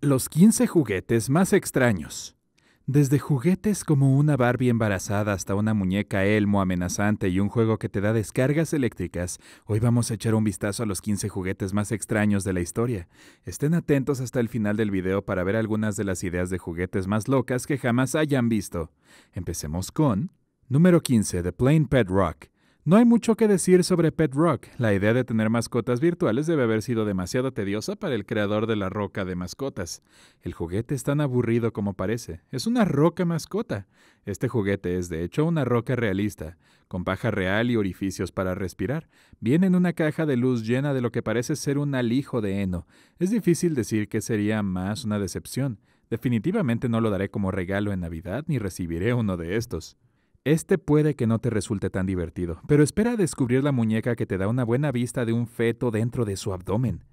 Los 15 juguetes más extraños. Desde juguetes como una Barbie embarazada hasta una muñeca Elmo amenazante y un juego que te da descargas eléctricas, hoy vamos a echar un vistazo a los 15 juguetes más extraños de la historia. Estén atentos hasta el final del video para ver algunas de las ideas de juguetes más locas que jamás hayan visto. Empecemos con... Número 15. The Plain Pet Rock. No hay mucho que decir sobre Pet Rock. La idea de tener mascotas virtuales debe haber sido demasiado tediosa para el creador de la roca de mascotas. El juguete es tan aburrido como parece. Es una roca mascota. Este juguete es de hecho una roca realista, con paja real y orificios para respirar. Viene en una caja de luz llena de lo que parece ser un alijo de heno. Es difícil decir que sería más una decepción. Definitivamente no lo daré como regalo en Navidad ni recibiré uno de estos. Este puede que no te resulte tan divertido, pero espera a descubrir la muñeca que te da una buena vista de un feto dentro de su abdomen.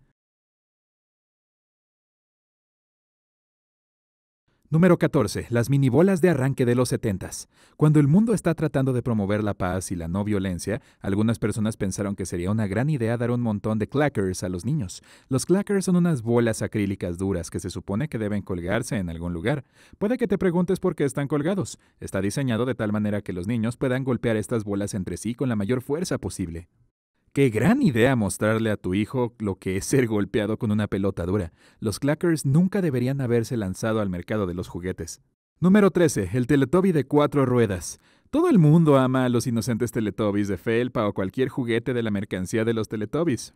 Número 14. Las minibolas de arranque de los 70. Cuando el mundo está tratando de promover la paz y la no violencia, algunas personas pensaron que sería una gran idea dar un montón de clackers a los niños. Los clackers son unas bolas acrílicas duras que se supone que deben colgarse en algún lugar. Puede que te preguntes por qué están colgados. Está diseñado de tal manera que los niños puedan golpear estas bolas entre sí con la mayor fuerza posible. Qué gran idea mostrarle a tu hijo lo que es ser golpeado con una pelota dura. Los clackers nunca deberían haberse lanzado al mercado de los juguetes. Número 13. El teletobi de cuatro ruedas. Todo el mundo ama a los inocentes teletobis de felpa o cualquier juguete de la mercancía de los teletobis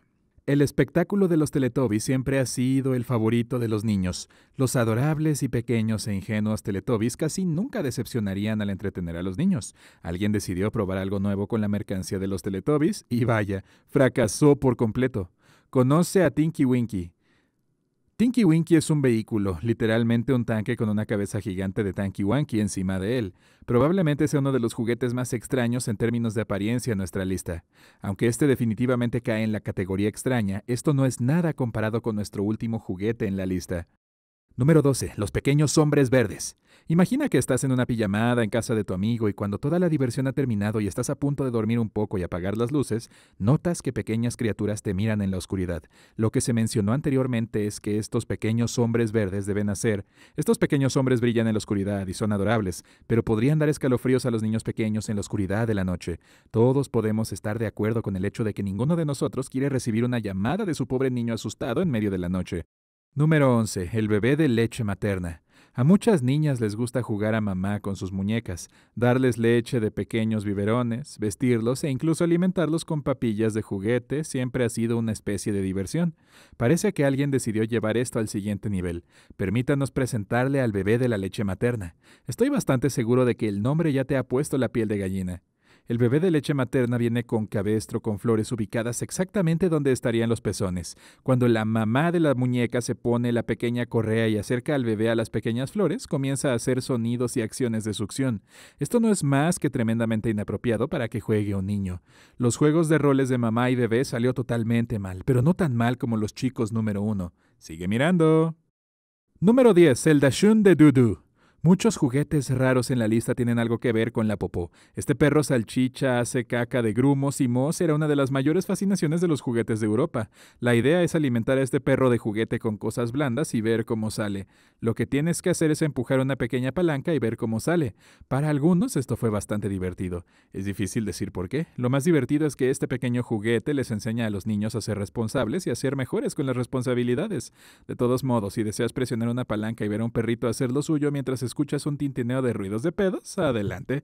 el espectáculo de los Teletubbies siempre ha sido el favorito de los niños. Los adorables y pequeños e ingenuos Teletubbies casi nunca decepcionarían al entretener a los niños. Alguien decidió probar algo nuevo con la mercancía de los Teletubbies y vaya, fracasó por completo. Conoce a Tinky Winky, Tinky Winky es un vehículo, literalmente un tanque con una cabeza gigante de Tanky Wanky encima de él. Probablemente sea uno de los juguetes más extraños en términos de apariencia en nuestra lista. Aunque este definitivamente cae en la categoría extraña, esto no es nada comparado con nuestro último juguete en la lista. Número 12. Los pequeños hombres verdes. Imagina que estás en una pijamada en casa de tu amigo y cuando toda la diversión ha terminado y estás a punto de dormir un poco y apagar las luces, notas que pequeñas criaturas te miran en la oscuridad. Lo que se mencionó anteriormente es que estos pequeños hombres verdes deben hacer. Estos pequeños hombres brillan en la oscuridad y son adorables, pero podrían dar escalofríos a los niños pequeños en la oscuridad de la noche. Todos podemos estar de acuerdo con el hecho de que ninguno de nosotros quiere recibir una llamada de su pobre niño asustado en medio de la noche. Número 11. El bebé de leche materna. A muchas niñas les gusta jugar a mamá con sus muñecas, darles leche de pequeños biberones, vestirlos e incluso alimentarlos con papillas de juguete siempre ha sido una especie de diversión. Parece que alguien decidió llevar esto al siguiente nivel. Permítanos presentarle al bebé de la leche materna. Estoy bastante seguro de que el nombre ya te ha puesto la piel de gallina. El bebé de leche materna viene con cabestro con flores ubicadas exactamente donde estarían los pezones. Cuando la mamá de la muñeca se pone la pequeña correa y acerca al bebé a las pequeñas flores, comienza a hacer sonidos y acciones de succión. Esto no es más que tremendamente inapropiado para que juegue un niño. Los juegos de roles de mamá y bebé salió totalmente mal, pero no tan mal como los chicos número uno. Sigue mirando. Número 10. El Dashun de Dudu. Muchos juguetes raros en la lista tienen algo que ver con la popó. Este perro salchicha hace caca de grumos y mos era una de las mayores fascinaciones de los juguetes de Europa. La idea es alimentar a este perro de juguete con cosas blandas y ver cómo sale. Lo que tienes que hacer es empujar una pequeña palanca y ver cómo sale. Para algunos esto fue bastante divertido. Es difícil decir por qué. Lo más divertido es que este pequeño juguete les enseña a los niños a ser responsables y a ser mejores con las responsabilidades. De todos modos, si deseas presionar una palanca y ver a un perrito hacer lo suyo mientras escuchas un tintineo de ruidos de pedos, adelante.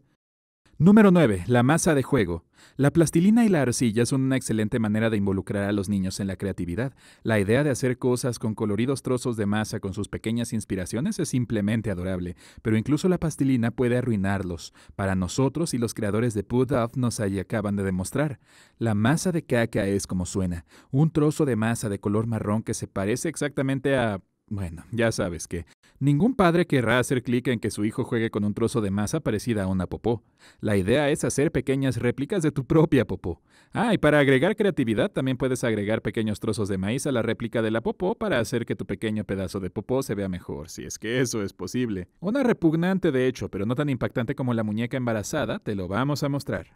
Número 9. La masa de juego. La plastilina y la arcilla son una excelente manera de involucrar a los niños en la creatividad. La idea de hacer cosas con coloridos trozos de masa con sus pequeñas inspiraciones es simplemente adorable, pero incluso la plastilina puede arruinarlos. Para nosotros y los creadores de Put nos acaban de demostrar. La masa de caca es como suena, un trozo de masa de color marrón que se parece exactamente a bueno, ya sabes que ningún padre querrá hacer clic en que su hijo juegue con un trozo de masa parecida a una popó. La idea es hacer pequeñas réplicas de tu propia popó. Ah, y para agregar creatividad también puedes agregar pequeños trozos de maíz a la réplica de la popó para hacer que tu pequeño pedazo de popó se vea mejor, si es que eso es posible. Una repugnante de hecho, pero no tan impactante como la muñeca embarazada, te lo vamos a mostrar.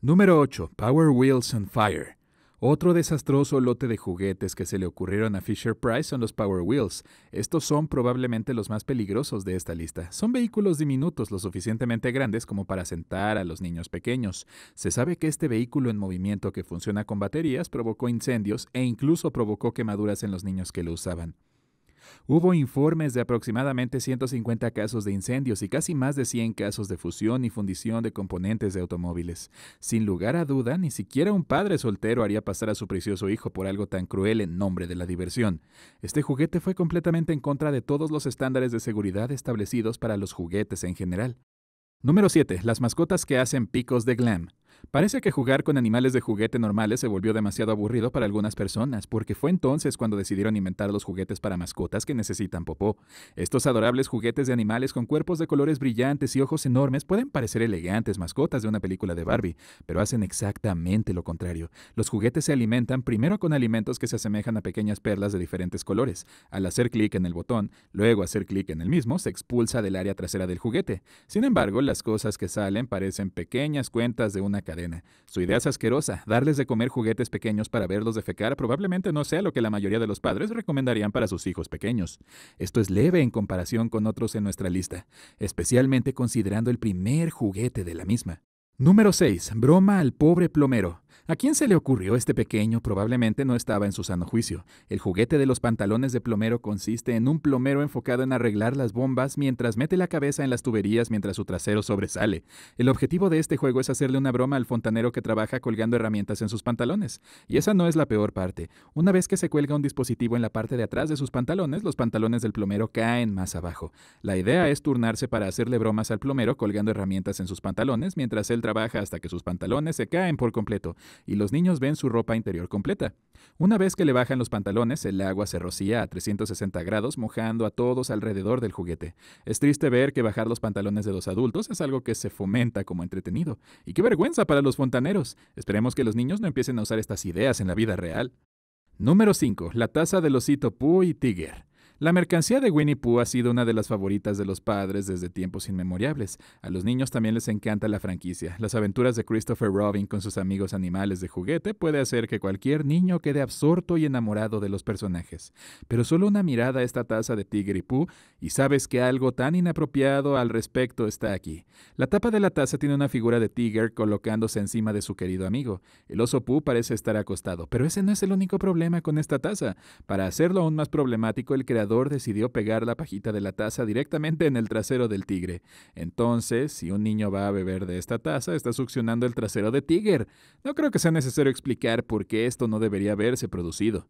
Número 8. Power Wheels on Fire. Otro desastroso lote de juguetes que se le ocurrieron a Fisher Price son los Power Wheels. Estos son probablemente los más peligrosos de esta lista. Son vehículos diminutos lo suficientemente grandes como para sentar a los niños pequeños. Se sabe que este vehículo en movimiento que funciona con baterías provocó incendios e incluso provocó quemaduras en los niños que lo usaban. Hubo informes de aproximadamente 150 casos de incendios y casi más de 100 casos de fusión y fundición de componentes de automóviles. Sin lugar a duda, ni siquiera un padre soltero haría pasar a su precioso hijo por algo tan cruel en nombre de la diversión. Este juguete fue completamente en contra de todos los estándares de seguridad establecidos para los juguetes en general. Número 7. Las mascotas que hacen picos de glam. Parece que jugar con animales de juguete normales se volvió demasiado aburrido para algunas personas, porque fue entonces cuando decidieron inventar los juguetes para mascotas que necesitan popó. Estos adorables juguetes de animales con cuerpos de colores brillantes y ojos enormes pueden parecer elegantes mascotas de una película de Barbie, pero hacen exactamente lo contrario. Los juguetes se alimentan primero con alimentos que se asemejan a pequeñas perlas de diferentes colores. Al hacer clic en el botón, luego hacer clic en el mismo, se expulsa del área trasera del juguete. Sin embargo, las cosas que salen parecen pequeñas cuentas de una cadena. Su idea es asquerosa. Darles de comer juguetes pequeños para verlos defecar probablemente no sea lo que la mayoría de los padres recomendarían para sus hijos pequeños. Esto es leve en comparación con otros en nuestra lista, especialmente considerando el primer juguete de la misma. Número 6. Broma al pobre plomero. ¿A quién se le ocurrió este pequeño? Probablemente no estaba en su sano juicio. El juguete de los pantalones de plomero consiste en un plomero enfocado en arreglar las bombas mientras mete la cabeza en las tuberías mientras su trasero sobresale. El objetivo de este juego es hacerle una broma al fontanero que trabaja colgando herramientas en sus pantalones. Y esa no es la peor parte. Una vez que se cuelga un dispositivo en la parte de atrás de sus pantalones, los pantalones del plomero caen más abajo. La idea es turnarse para hacerle bromas al plomero colgando herramientas en sus pantalones mientras él trabaja hasta que sus pantalones se caen por completo y los niños ven su ropa interior completa. Una vez que le bajan los pantalones, el agua se rocía a 360 grados, mojando a todos alrededor del juguete. Es triste ver que bajar los pantalones de los adultos es algo que se fomenta como entretenido. Y qué vergüenza para los fontaneros. Esperemos que los niños no empiecen a usar estas ideas en la vida real. Número 5. La taza de osito Pooh y Tiger. La mercancía de Winnie Pooh ha sido una de las favoritas de los padres desde tiempos inmemorables. A los niños también les encanta la franquicia. Las aventuras de Christopher Robin con sus amigos animales de juguete puede hacer que cualquier niño quede absorto y enamorado de los personajes. Pero solo una mirada a esta taza de Tigre y Pooh y sabes que algo tan inapropiado al respecto está aquí. La tapa de la taza tiene una figura de Tiger colocándose encima de su querido amigo. El oso Pooh parece estar acostado, pero ese no es el único problema con esta taza. Para hacerlo aún más problemático, el creador decidió pegar la pajita de la taza directamente en el trasero del tigre. Entonces, si un niño va a beber de esta taza, está succionando el trasero de tigre. No creo que sea necesario explicar por qué esto no debería haberse producido.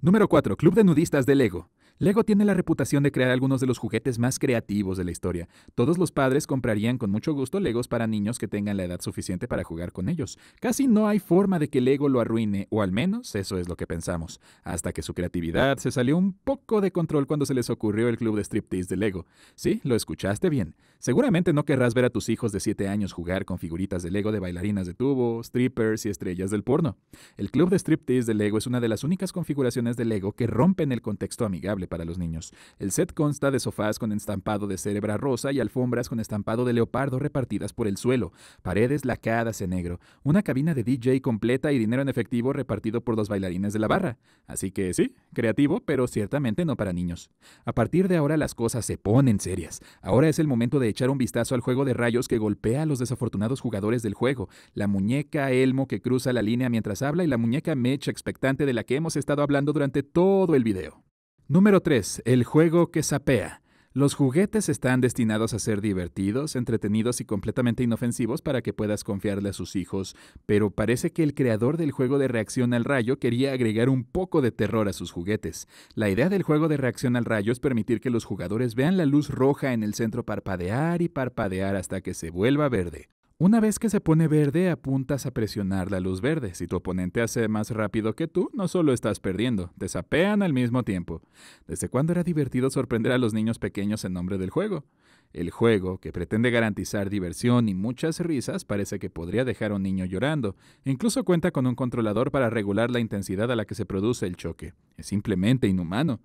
Número 4. Club de nudistas de Lego. Lego tiene la reputación de crear algunos de los juguetes más creativos de la historia. Todos los padres comprarían con mucho gusto Legos para niños que tengan la edad suficiente para jugar con ellos. Casi no hay forma de que Lego lo arruine, o al menos eso es lo que pensamos, hasta que su creatividad se salió un poco de control cuando se les ocurrió el club de striptease de Lego. Sí, lo escuchaste bien. Seguramente no querrás ver a tus hijos de 7 años jugar con figuritas de Lego de bailarinas de tubo, strippers y estrellas del porno. El club de striptease de Lego es una de las únicas configuraciones de Lego que rompen el contexto amigable para los niños. El set consta de sofás con estampado de cerebra rosa y alfombras con estampado de leopardo repartidas por el suelo, paredes lacadas en negro, una cabina de DJ completa y dinero en efectivo repartido por los bailarines de la barra. Así que sí, creativo, pero ciertamente no para niños. A partir de ahora las cosas se ponen serias. Ahora es el momento de echar un vistazo al juego de rayos que golpea a los desafortunados jugadores del juego, la muñeca Elmo que cruza la línea mientras habla y la muñeca Mecha expectante de la que hemos estado hablando durante todo el video. Número 3. El juego que sapea. Los juguetes están destinados a ser divertidos, entretenidos y completamente inofensivos para que puedas confiarle a sus hijos, pero parece que el creador del juego de reacción al rayo quería agregar un poco de terror a sus juguetes. La idea del juego de reacción al rayo es permitir que los jugadores vean la luz roja en el centro parpadear y parpadear hasta que se vuelva verde. Una vez que se pone verde, apuntas a presionar la luz verde. Si tu oponente hace más rápido que tú, no solo estás perdiendo, te sapean al mismo tiempo. ¿Desde cuándo era divertido sorprender a los niños pequeños en nombre del juego? El juego, que pretende garantizar diversión y muchas risas, parece que podría dejar a un niño llorando. Incluso cuenta con un controlador para regular la intensidad a la que se produce el choque. Es simplemente inhumano.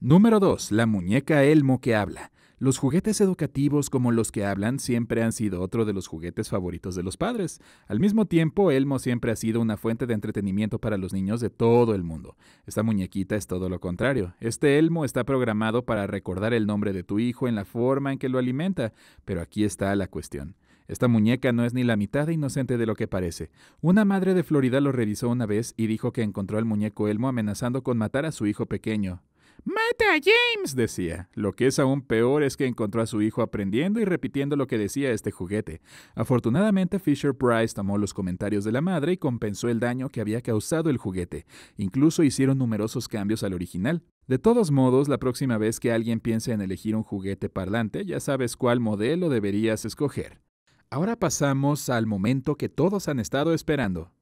Número 2. La muñeca Elmo que habla. Los juguetes educativos como los que hablan siempre han sido otro de los juguetes favoritos de los padres. Al mismo tiempo, Elmo siempre ha sido una fuente de entretenimiento para los niños de todo el mundo. Esta muñequita es todo lo contrario. Este Elmo está programado para recordar el nombre de tu hijo en la forma en que lo alimenta, pero aquí está la cuestión. Esta muñeca no es ni la mitad de inocente de lo que parece. Una madre de Florida lo revisó una vez y dijo que encontró al muñeco Elmo amenazando con matar a su hijo pequeño. Mata a James, decía. Lo que es aún peor es que encontró a su hijo aprendiendo y repitiendo lo que decía este juguete. Afortunadamente, Fisher Price tomó los comentarios de la madre y compensó el daño que había causado el juguete. Incluso hicieron numerosos cambios al original. De todos modos, la próxima vez que alguien piense en elegir un juguete parlante, ya sabes cuál modelo deberías escoger. Ahora pasamos al momento que todos han estado esperando.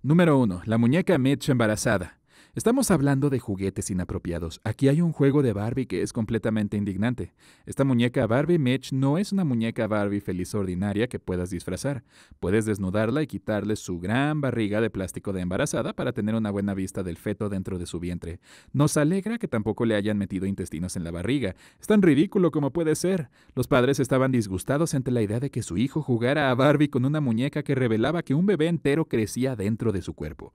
Número 1. La muñeca Mitch embarazada. Estamos hablando de juguetes inapropiados. Aquí hay un juego de Barbie que es completamente indignante. Esta muñeca Barbie Mitch no es una muñeca Barbie feliz ordinaria que puedas disfrazar. Puedes desnudarla y quitarle su gran barriga de plástico de embarazada para tener una buena vista del feto dentro de su vientre. Nos alegra que tampoco le hayan metido intestinos en la barriga. Es tan ridículo como puede ser. Los padres estaban disgustados ante la idea de que su hijo jugara a Barbie con una muñeca que revelaba que un bebé entero crecía dentro de su cuerpo.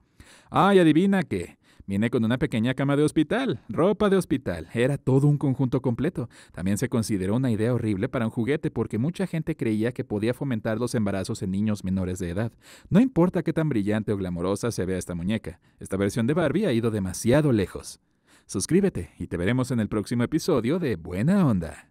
Ay, adivina qué. Viene con una pequeña cama de hospital, ropa de hospital, era todo un conjunto completo. También se consideró una idea horrible para un juguete porque mucha gente creía que podía fomentar los embarazos en niños menores de edad. No importa qué tan brillante o glamorosa se vea esta muñeca, esta versión de Barbie ha ido demasiado lejos. Suscríbete y te veremos en el próximo episodio de Buena Onda.